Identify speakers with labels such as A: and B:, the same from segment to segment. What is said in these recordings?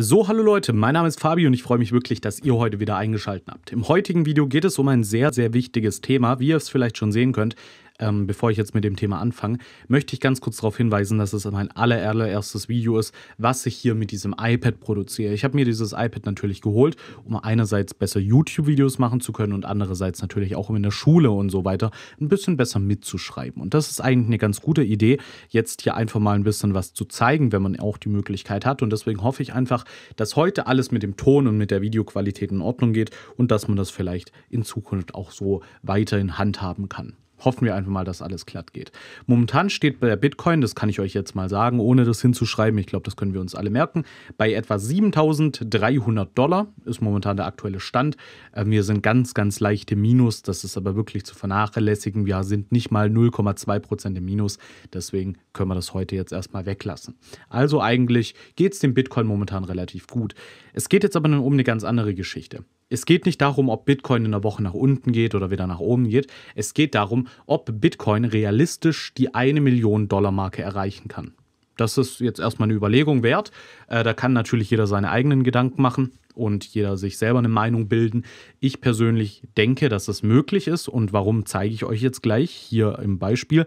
A: So, hallo Leute, mein Name ist Fabi und ich freue mich wirklich, dass ihr heute wieder eingeschaltet habt. Im heutigen Video geht es um ein sehr, sehr wichtiges Thema, wie ihr es vielleicht schon sehen könnt ähm, bevor ich jetzt mit dem Thema anfange, möchte ich ganz kurz darauf hinweisen, dass es mein allererstes Video ist, was ich hier mit diesem iPad produziere. Ich habe mir dieses iPad natürlich geholt, um einerseits besser YouTube-Videos machen zu können und andererseits natürlich auch um in der Schule und so weiter ein bisschen besser mitzuschreiben. Und das ist eigentlich eine ganz gute Idee, jetzt hier einfach mal ein bisschen was zu zeigen, wenn man auch die Möglichkeit hat. Und deswegen hoffe ich einfach, dass heute alles mit dem Ton und mit der Videoqualität in Ordnung geht und dass man das vielleicht in Zukunft auch so weiterhin handhaben kann hoffen wir einfach mal, dass alles glatt geht. Momentan steht bei Bitcoin, das kann ich euch jetzt mal sagen, ohne das hinzuschreiben, ich glaube, das können wir uns alle merken, bei etwa 7.300 Dollar ist momentan der aktuelle Stand. Äh, wir sind ganz, ganz leicht im Minus, das ist aber wirklich zu vernachlässigen. Wir sind nicht mal 0,2 im Minus, deswegen können wir das heute jetzt erstmal weglassen. Also eigentlich geht es dem Bitcoin momentan relativ gut. Es geht jetzt aber um eine ganz andere Geschichte es geht nicht darum, ob Bitcoin in der Woche nach unten geht oder wieder nach oben geht. Es geht darum, ob Bitcoin realistisch die eine Million Dollar Marke erreichen kann. Das ist jetzt erstmal eine Überlegung wert. Äh, da kann natürlich jeder seine eigenen Gedanken machen und jeder sich selber eine Meinung bilden. Ich persönlich denke, dass das möglich ist und warum zeige ich euch jetzt gleich hier im Beispiel.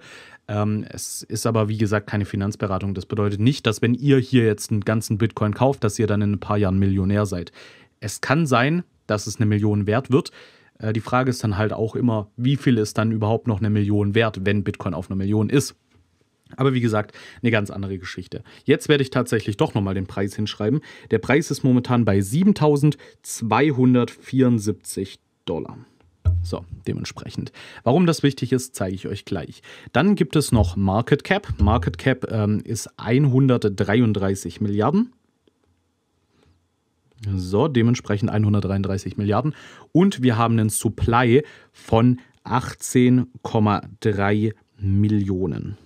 A: Ähm, es ist aber wie gesagt keine Finanzberatung. Das bedeutet nicht, dass wenn ihr hier jetzt einen ganzen Bitcoin kauft, dass ihr dann in ein paar Jahren Millionär seid. Es kann sein, dass es eine Million wert wird. Äh, die Frage ist dann halt auch immer, wie viel ist dann überhaupt noch eine Million wert, wenn Bitcoin auf einer Million ist. Aber wie gesagt, eine ganz andere Geschichte. Jetzt werde ich tatsächlich doch nochmal den Preis hinschreiben. Der Preis ist momentan bei 7274 Dollar. So, dementsprechend. Warum das wichtig ist, zeige ich euch gleich. Dann gibt es noch Market Cap. Market Cap ähm, ist 133 Milliarden. So, dementsprechend 133 Milliarden. Und wir haben einen Supply von 18,3 Millionen.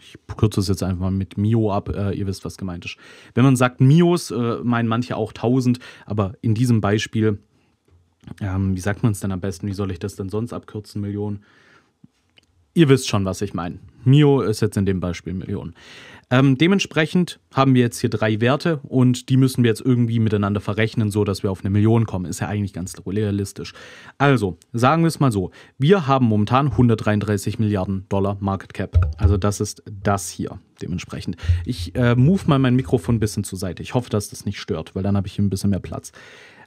A: Ich kürze es jetzt einfach mal mit Mio ab, äh, ihr wisst, was gemeint ist. Wenn man sagt Mios, äh, meinen manche auch 1000, aber in diesem Beispiel, ähm, wie sagt man es denn am besten, wie soll ich das denn sonst abkürzen, Millionen? ihr wisst schon, was ich meine. Mio ist jetzt in dem Beispiel Millionen. Ähm, dementsprechend haben wir jetzt hier drei Werte und die müssen wir jetzt irgendwie miteinander verrechnen, so dass wir auf eine Million kommen. Ist ja eigentlich ganz realistisch. Also, sagen wir es mal so. Wir haben momentan 133 Milliarden Dollar Market Cap. Also das ist das hier dementsprechend. Ich äh, move mal mein Mikrofon ein bisschen zur Seite. Ich hoffe, dass das nicht stört, weil dann habe ich hier ein bisschen mehr Platz.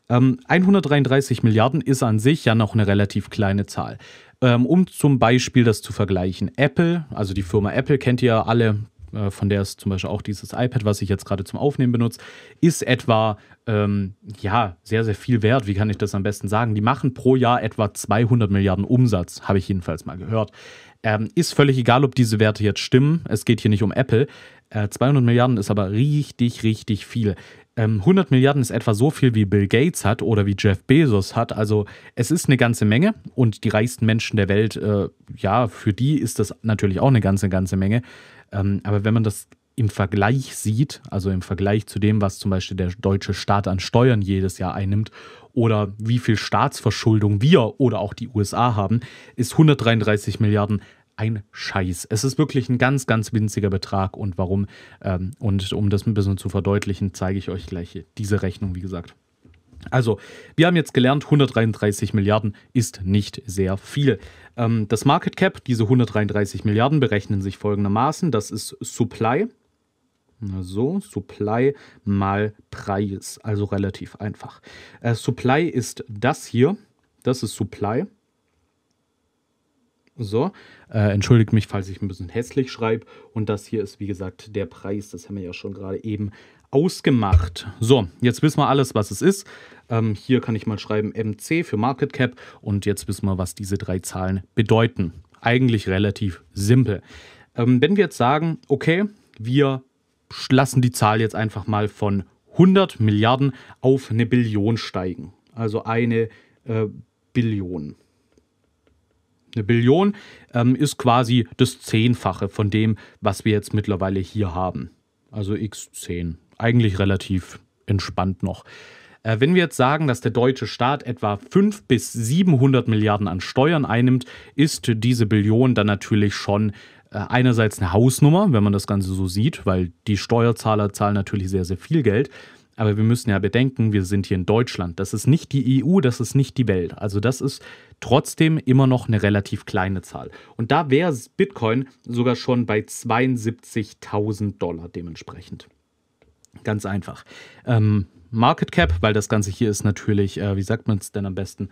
A: Ähm, 133 Milliarden ist an sich ja noch eine relativ kleine Zahl. Ähm, um zum Beispiel das zu vergleichen, Apple, also die Firma Apple kennt ihr ja alle, äh, von der ist zum Beispiel auch dieses iPad, was ich jetzt gerade zum Aufnehmen benutze, ist etwa, ähm, ja, sehr, sehr viel wert. Wie kann ich das am besten sagen? Die machen pro Jahr etwa 200 Milliarden Umsatz, habe ich jedenfalls mal gehört. Ähm, ist völlig egal, ob diese Werte jetzt stimmen. Es geht hier nicht um Apple. Äh, 200 Milliarden ist aber richtig, richtig viel. 100 ähm, Milliarden ist etwa so viel wie Bill Gates hat oder wie Jeff Bezos hat. Also es ist eine ganze Menge und die reichsten Menschen der Welt, äh, ja, für die ist das natürlich auch eine ganze, ganze Menge. Ähm, aber wenn man das im Vergleich sieht, also im Vergleich zu dem, was zum Beispiel der deutsche Staat an Steuern jedes Jahr einnimmt oder wie viel Staatsverschuldung wir oder auch die USA haben, ist 133 Milliarden ein Scheiß. Es ist wirklich ein ganz, ganz winziger Betrag und warum. Ähm, und um das ein bisschen zu verdeutlichen, zeige ich euch gleich diese Rechnung, wie gesagt. Also, wir haben jetzt gelernt, 133 Milliarden ist nicht sehr viel. Ähm, das Market Cap, diese 133 Milliarden, berechnen sich folgendermaßen. Das ist Supply. So, Supply mal Preis. Also relativ einfach. Äh, Supply ist das hier. Das ist Supply. So, äh, entschuldigt mich, falls ich ein bisschen hässlich schreibe. Und das hier ist, wie gesagt, der Preis. Das haben wir ja schon gerade eben ausgemacht. So, jetzt wissen wir alles, was es ist. Ähm, hier kann ich mal schreiben MC für Market Cap. Und jetzt wissen wir, was diese drei Zahlen bedeuten. Eigentlich relativ simpel. Ähm, wenn wir jetzt sagen, okay, wir lassen die Zahl jetzt einfach mal von 100 Milliarden auf eine Billion steigen. Also eine äh, Billion. Eine Billion ähm, ist quasi das Zehnfache von dem, was wir jetzt mittlerweile hier haben. Also x10. Eigentlich relativ entspannt noch. Äh, wenn wir jetzt sagen, dass der deutsche Staat etwa 5 bis 700 Milliarden an Steuern einnimmt, ist diese Billion dann natürlich schon äh, einerseits eine Hausnummer, wenn man das Ganze so sieht, weil die Steuerzahler zahlen natürlich sehr, sehr viel Geld. Aber wir müssen ja bedenken, wir sind hier in Deutschland. Das ist nicht die EU, das ist nicht die Welt. Also das ist trotzdem immer noch eine relativ kleine Zahl. Und da wäre Bitcoin sogar schon bei 72.000 Dollar dementsprechend. Ganz einfach. Ähm, Market Cap, weil das Ganze hier ist natürlich, äh, wie sagt man es denn am besten?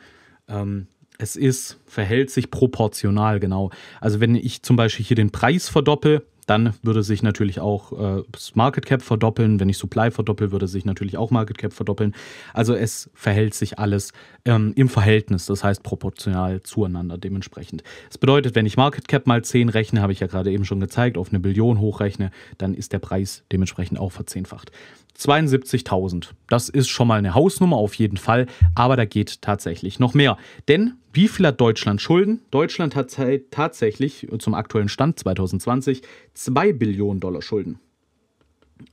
A: Ähm, es ist, verhält sich proportional genau. Also wenn ich zum Beispiel hier den Preis verdoppel, dann würde sich natürlich auch äh, das Market Cap verdoppeln. Wenn ich Supply verdoppel, würde sich natürlich auch Market Cap verdoppeln. Also es verhält sich alles ähm, im Verhältnis, das heißt proportional zueinander dementsprechend. Das bedeutet, wenn ich Market Cap mal 10 rechne, habe ich ja gerade eben schon gezeigt, auf eine Billion hochrechne, dann ist der Preis dementsprechend auch verzehnfacht. 72.000. Das ist schon mal eine Hausnummer auf jeden Fall, aber da geht tatsächlich noch mehr. Denn wie viel hat Deutschland Schulden? Deutschland hat tatsächlich zum aktuellen Stand 2020 2 Billionen Dollar Schulden.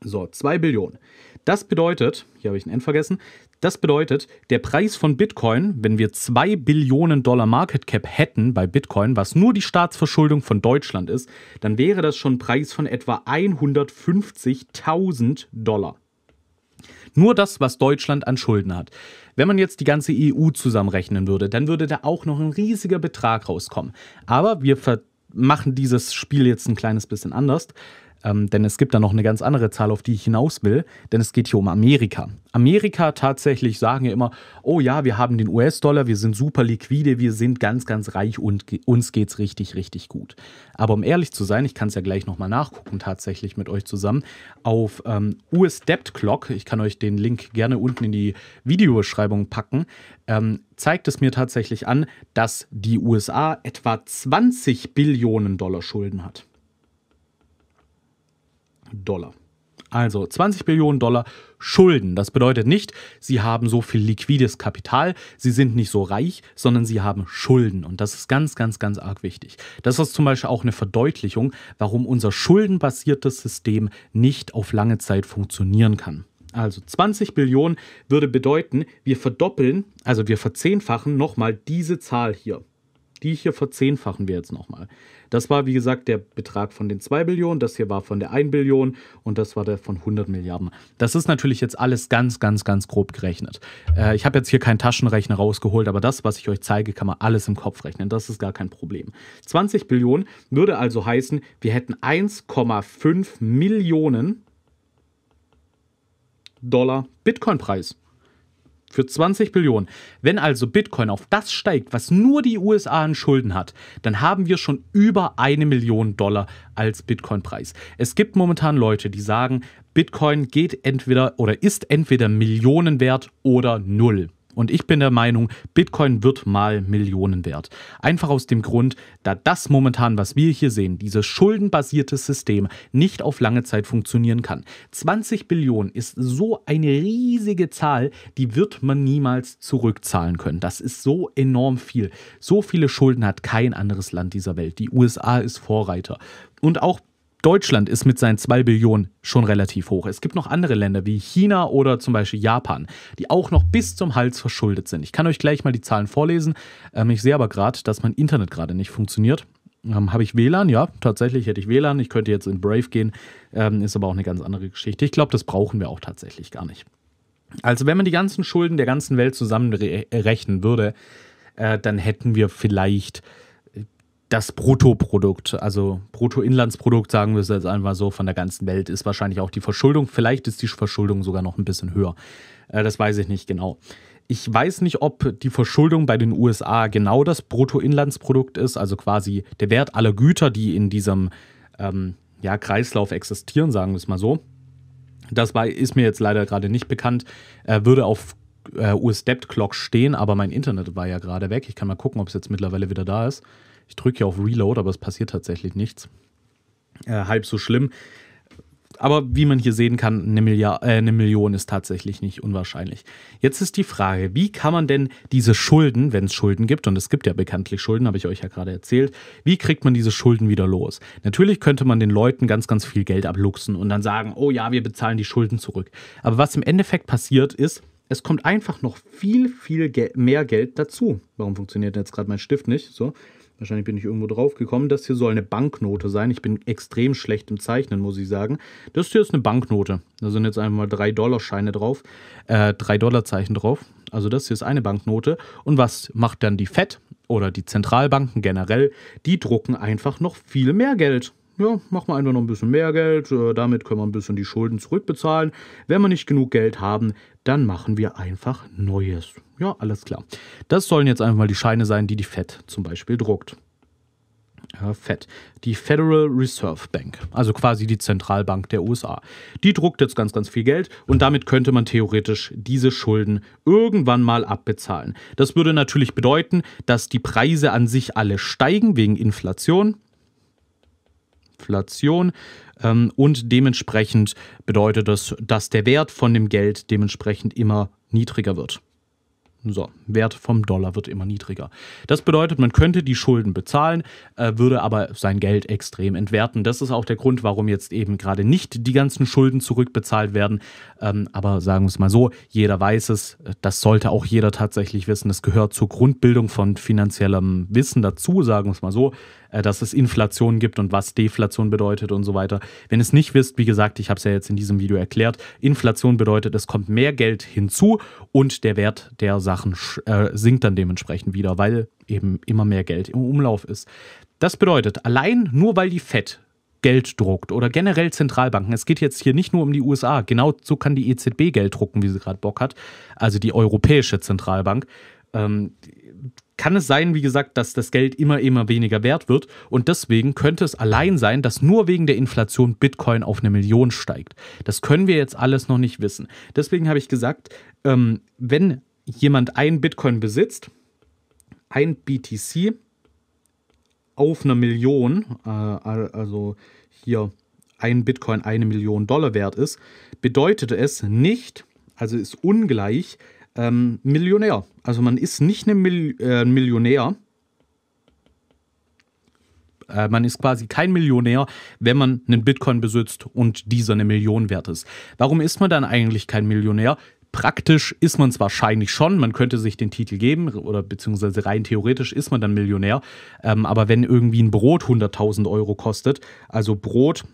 A: So, 2 Billionen. Das bedeutet, hier habe ich ein N vergessen, das bedeutet, der Preis von Bitcoin, wenn wir 2 Billionen Dollar Market Cap hätten bei Bitcoin, was nur die Staatsverschuldung von Deutschland ist, dann wäre das schon ein Preis von etwa 150.000 Dollar. Nur das, was Deutschland an Schulden hat. Wenn man jetzt die ganze EU zusammenrechnen würde, dann würde da auch noch ein riesiger Betrag rauskommen. Aber wir machen dieses Spiel jetzt ein kleines bisschen anders. Ähm, denn es gibt da noch eine ganz andere Zahl, auf die ich hinaus will, denn es geht hier um Amerika. Amerika tatsächlich sagen ja immer, oh ja, wir haben den US-Dollar, wir sind super liquide, wir sind ganz, ganz reich und ge uns geht's richtig, richtig gut. Aber um ehrlich zu sein, ich kann es ja gleich nochmal nachgucken, tatsächlich mit euch zusammen, auf ähm, US Debt Clock, ich kann euch den Link gerne unten in die Videobeschreibung packen, ähm, zeigt es mir tatsächlich an, dass die USA etwa 20 Billionen Dollar Schulden hat. Dollar. Also 20 Billionen Dollar Schulden. Das bedeutet nicht, sie haben so viel liquides Kapital, sie sind nicht so reich, sondern sie haben Schulden. Und das ist ganz, ganz, ganz arg wichtig. Das ist zum Beispiel auch eine Verdeutlichung, warum unser schuldenbasiertes System nicht auf lange Zeit funktionieren kann. Also 20 Billionen würde bedeuten, wir verdoppeln, also wir verzehnfachen nochmal diese Zahl hier die hier verzehnfachen wir jetzt nochmal. Das war, wie gesagt, der Betrag von den 2 Billionen, das hier war von der 1 Billion und das war der von 100 Milliarden. Das ist natürlich jetzt alles ganz, ganz, ganz grob gerechnet. Äh, ich habe jetzt hier keinen Taschenrechner rausgeholt, aber das, was ich euch zeige, kann man alles im Kopf rechnen. Das ist gar kein Problem. 20 Billionen würde also heißen, wir hätten 1,5 Millionen Dollar Bitcoin-Preis für 20 Billionen. Wenn also Bitcoin auf das steigt, was nur die USA an Schulden hat, dann haben wir schon über eine Million Dollar als Bitcoin-Preis. Es gibt momentan Leute, die sagen, Bitcoin geht entweder oder ist entweder Millionen wert oder null. Und ich bin der Meinung, Bitcoin wird mal Millionen wert. Einfach aus dem Grund, da das momentan, was wir hier sehen, dieses schuldenbasierte System nicht auf lange Zeit funktionieren kann. 20 Billionen ist so eine riesige Zahl, die wird man niemals zurückzahlen können. Das ist so enorm viel. So viele Schulden hat kein anderes Land dieser Welt. Die USA ist Vorreiter. Und auch Deutschland ist mit seinen 2 Billionen schon relativ hoch. Es gibt noch andere Länder wie China oder zum Beispiel Japan, die auch noch bis zum Hals verschuldet sind. Ich kann euch gleich mal die Zahlen vorlesen. Ähm, ich sehe aber gerade, dass mein Internet gerade nicht funktioniert. Ähm, Habe ich WLAN? Ja, tatsächlich hätte ich WLAN. Ich könnte jetzt in Brave gehen, ähm, ist aber auch eine ganz andere Geschichte. Ich glaube, das brauchen wir auch tatsächlich gar nicht. Also wenn man die ganzen Schulden der ganzen Welt zusammenrechnen äh, würde, äh, dann hätten wir vielleicht das Bruttoprodukt, also Bruttoinlandsprodukt, sagen wir es jetzt einfach so, von der ganzen Welt ist wahrscheinlich auch die Verschuldung. Vielleicht ist die Verschuldung sogar noch ein bisschen höher. Äh, das weiß ich nicht genau. Ich weiß nicht, ob die Verschuldung bei den USA genau das Bruttoinlandsprodukt ist, also quasi der Wert aller Güter, die in diesem ähm, ja, Kreislauf existieren, sagen wir es mal so. Das war, ist mir jetzt leider gerade nicht bekannt, äh, würde auf äh, US-Debt-Clock stehen, aber mein Internet war ja gerade weg. Ich kann mal gucken, ob es jetzt mittlerweile wieder da ist. Ich drücke hier auf Reload, aber es passiert tatsächlich nichts. Äh, halb so schlimm. Aber wie man hier sehen kann, eine, Milliard, äh, eine Million ist tatsächlich nicht unwahrscheinlich. Jetzt ist die Frage, wie kann man denn diese Schulden, wenn es Schulden gibt, und es gibt ja bekanntlich Schulden, habe ich euch ja gerade erzählt, wie kriegt man diese Schulden wieder los? Natürlich könnte man den Leuten ganz, ganz viel Geld abluchsen und dann sagen, oh ja, wir bezahlen die Schulden zurück. Aber was im Endeffekt passiert ist, es kommt einfach noch viel, viel Gel mehr Geld dazu. Warum funktioniert jetzt gerade mein Stift nicht? So. Wahrscheinlich bin ich irgendwo drauf gekommen. Das hier soll eine Banknote sein. Ich bin extrem schlecht im Zeichnen, muss ich sagen. Das hier ist eine Banknote. Da sind jetzt einmal drei dollar scheine drauf, äh, 3-Dollar-Zeichen drauf. Also das hier ist eine Banknote. Und was macht dann die FED oder die Zentralbanken generell? Die drucken einfach noch viel mehr Geld ja, machen wir einfach noch ein bisschen mehr Geld, äh, damit können wir ein bisschen die Schulden zurückbezahlen. Wenn wir nicht genug Geld haben, dann machen wir einfach Neues. Ja, alles klar. Das sollen jetzt einfach mal die Scheine sein, die die FED zum Beispiel druckt. Ja, FED, die Federal Reserve Bank, also quasi die Zentralbank der USA. Die druckt jetzt ganz, ganz viel Geld und damit könnte man theoretisch diese Schulden irgendwann mal abbezahlen. Das würde natürlich bedeuten, dass die Preise an sich alle steigen wegen Inflation. Inflation ähm, und dementsprechend bedeutet das, dass der Wert von dem Geld dementsprechend immer niedriger wird. So, Wert vom Dollar wird immer niedriger. Das bedeutet, man könnte die Schulden bezahlen, äh, würde aber sein Geld extrem entwerten. Das ist auch der Grund, warum jetzt eben gerade nicht die ganzen Schulden zurückbezahlt werden. Ähm, aber sagen wir es mal so, jeder weiß es, äh, das sollte auch jeder tatsächlich wissen. Das gehört zur Grundbildung von finanziellem Wissen dazu, sagen wir es mal so. Äh, dass es Inflation gibt und was Deflation bedeutet und so weiter. Wenn ihr es nicht wisst, wie gesagt, ich habe es ja jetzt in diesem Video erklärt, Inflation bedeutet, es kommt mehr Geld hinzu und der Wert der Sachen äh, sinkt dann dementsprechend wieder, weil eben immer mehr Geld im Umlauf ist. Das bedeutet, allein nur weil die FED Geld druckt oder generell Zentralbanken. Es geht jetzt hier nicht nur um die USA. Genau so kann die EZB Geld drucken, wie sie gerade Bock hat. Also die Europäische Zentralbank. Ähm, kann es sein, wie gesagt, dass das Geld immer, immer weniger wert wird. Und deswegen könnte es allein sein, dass nur wegen der Inflation Bitcoin auf eine Million steigt. Das können wir jetzt alles noch nicht wissen. Deswegen habe ich gesagt, ähm, wenn jemand ein Bitcoin besitzt, ein BTC auf einer Million, äh, also hier ein Bitcoin eine Million Dollar wert ist, bedeutet es nicht, also ist ungleich ähm, Millionär. Also man ist nicht ein Mil äh, Millionär. Äh, man ist quasi kein Millionär, wenn man einen Bitcoin besitzt und dieser eine Million wert ist. Warum ist man dann eigentlich kein Millionär? Praktisch ist man es wahrscheinlich schon, man könnte sich den Titel geben oder beziehungsweise rein theoretisch ist man dann Millionär. Ähm, aber wenn irgendwie ein Brot 100.000 Euro kostet, also Brot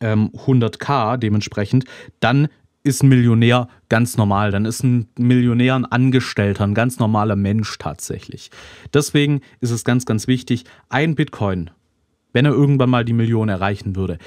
A: ähm, 100k dementsprechend, dann ist ein Millionär ganz normal. Dann ist ein Millionär ein Angestellter, ein ganz normaler Mensch tatsächlich. Deswegen ist es ganz, ganz wichtig, ein Bitcoin, wenn er irgendwann mal die Million erreichen würde,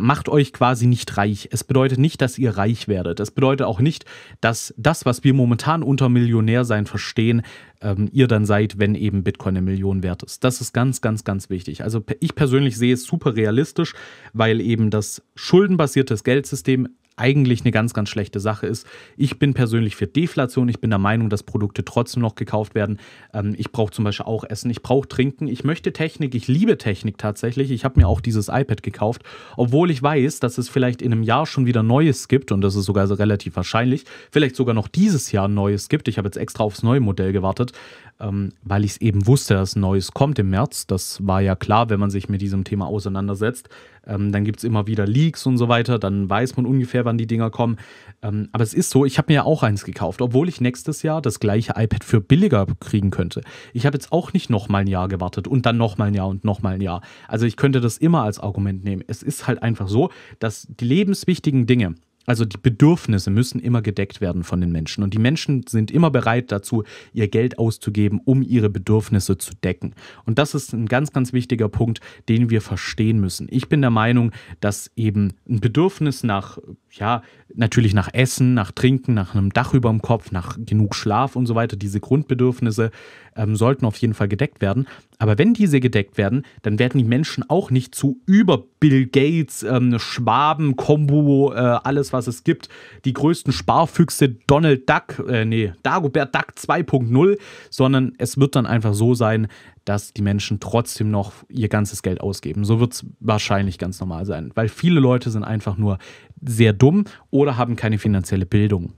A: macht euch quasi nicht reich. Es bedeutet nicht, dass ihr reich werdet. Es bedeutet auch nicht, dass das, was wir momentan unter Millionärsein verstehen, ähm, ihr dann seid, wenn eben Bitcoin eine Million wert ist. Das ist ganz, ganz, ganz wichtig. Also ich persönlich sehe es super realistisch, weil eben das schuldenbasierte Geldsystem eigentlich eine ganz, ganz schlechte Sache ist. Ich bin persönlich für Deflation. Ich bin der Meinung, dass Produkte trotzdem noch gekauft werden. Ähm, ich brauche zum Beispiel auch Essen. Ich brauche Trinken. Ich möchte Technik. Ich liebe Technik tatsächlich. Ich habe mir auch dieses iPad gekauft, obwohl ich weiß, dass es vielleicht in einem Jahr schon wieder Neues gibt und das ist sogar relativ wahrscheinlich. Vielleicht sogar noch dieses Jahr Neues gibt. Ich habe jetzt extra aufs neue Modell gewartet ähm, weil ich es eben wusste, dass Neues kommt im März. Das war ja klar, wenn man sich mit diesem Thema auseinandersetzt. Ähm, dann gibt es immer wieder Leaks und so weiter. Dann weiß man ungefähr, wann die Dinger kommen. Ähm, aber es ist so, ich habe mir ja auch eins gekauft, obwohl ich nächstes Jahr das gleiche iPad für billiger kriegen könnte. Ich habe jetzt auch nicht nochmal ein Jahr gewartet und dann nochmal ein Jahr und nochmal ein Jahr. Also ich könnte das immer als Argument nehmen. Es ist halt einfach so, dass die lebenswichtigen Dinge, also die Bedürfnisse müssen immer gedeckt werden von den Menschen. Und die Menschen sind immer bereit dazu, ihr Geld auszugeben, um ihre Bedürfnisse zu decken. Und das ist ein ganz, ganz wichtiger Punkt, den wir verstehen müssen. Ich bin der Meinung, dass eben ein Bedürfnis nach, ja, natürlich nach Essen, nach Trinken, nach einem Dach über dem Kopf, nach genug Schlaf und so weiter, diese Grundbedürfnisse ähm, sollten auf jeden Fall gedeckt werden. Aber wenn diese gedeckt werden, dann werden die Menschen auch nicht zu über Bill Gates, ähm, Schwaben, Kombo, äh, alles was es gibt, die größten Sparfüchse, Donald Duck, äh, nee, Dagobert Duck 2.0, sondern es wird dann einfach so sein, dass die Menschen trotzdem noch ihr ganzes Geld ausgeben. So wird es wahrscheinlich ganz normal sein, weil viele Leute sind einfach nur sehr dumm oder haben keine finanzielle Bildung.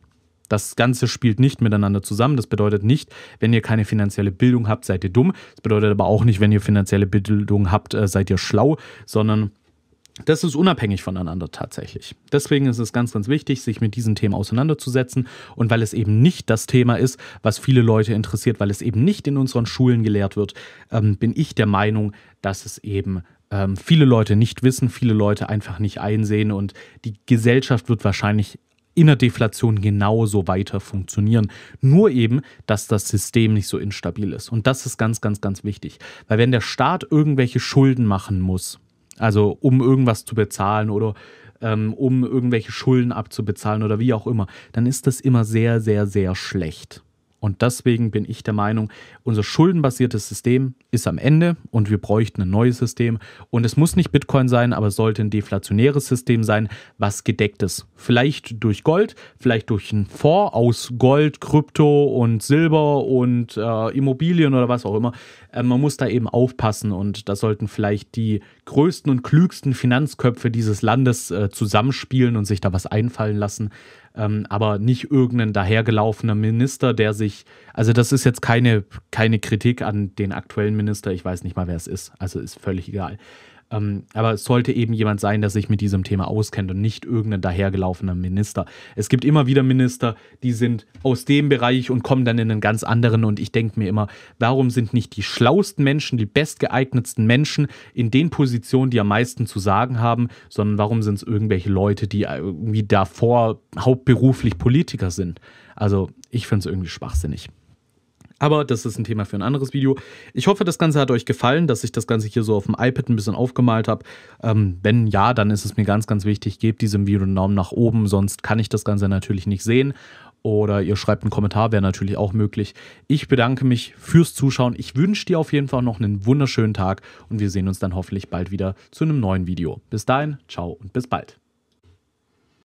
A: Das Ganze spielt nicht miteinander zusammen. Das bedeutet nicht, wenn ihr keine finanzielle Bildung habt, seid ihr dumm. Das bedeutet aber auch nicht, wenn ihr finanzielle Bildung habt, äh, seid ihr schlau, sondern das ist unabhängig voneinander tatsächlich. Deswegen ist es ganz, ganz wichtig, sich mit diesen Themen auseinanderzusetzen. Und weil es eben nicht das Thema ist, was viele Leute interessiert, weil es eben nicht in unseren Schulen gelehrt wird, ähm, bin ich der Meinung, dass es eben ähm, viele Leute nicht wissen, viele Leute einfach nicht einsehen. Und die Gesellschaft wird wahrscheinlich in der Deflation genauso weiter funktionieren. Nur eben, dass das System nicht so instabil ist. Und das ist ganz, ganz, ganz wichtig. Weil wenn der Staat irgendwelche Schulden machen muss, also um irgendwas zu bezahlen oder ähm, um irgendwelche Schulden abzubezahlen oder wie auch immer, dann ist das immer sehr, sehr, sehr schlecht. Und deswegen bin ich der Meinung, unser schuldenbasiertes System ist am Ende und wir bräuchten ein neues System. Und es muss nicht Bitcoin sein, aber es sollte ein deflationäres System sein, was gedeckt ist. Vielleicht durch Gold, vielleicht durch einen Fonds aus Gold, Krypto und Silber und äh, Immobilien oder was auch immer äh, man muss da eben aufpassen und da sollten vielleicht die größten und klügsten Finanzköpfe dieses Landes äh, zusammenspielen und sich da was einfallen lassen. Ähm, aber nicht irgendein dahergelaufener Minister, der sich, also das ist jetzt keine, keine Kritik an den aktuellen Minister, ich weiß nicht mal, wer es ist, also ist völlig egal. Ähm, aber es sollte eben jemand sein, der sich mit diesem Thema auskennt und nicht irgendein dahergelaufener Minister. Es gibt immer wieder Minister, die sind aus dem Bereich und kommen dann in einen ganz anderen. Und ich denke mir immer, warum sind nicht die schlauesten Menschen, die bestgeeignetsten Menschen in den Positionen, die am meisten zu sagen haben, sondern warum sind es irgendwelche Leute, die äh, irgendwie davor hauptberuflich Politiker sind? Also ich finde es irgendwie schwachsinnig. Aber das ist ein Thema für ein anderes Video. Ich hoffe, das Ganze hat euch gefallen, dass ich das Ganze hier so auf dem iPad ein bisschen aufgemalt habe. Ähm, wenn ja, dann ist es mir ganz, ganz wichtig, gebt diesem Video einen Daumen nach oben, sonst kann ich das Ganze natürlich nicht sehen. Oder ihr schreibt einen Kommentar, wäre natürlich auch möglich. Ich bedanke mich fürs Zuschauen. Ich wünsche dir auf jeden Fall noch einen wunderschönen Tag und wir sehen uns dann hoffentlich bald wieder zu einem neuen Video. Bis dahin, ciao und bis bald.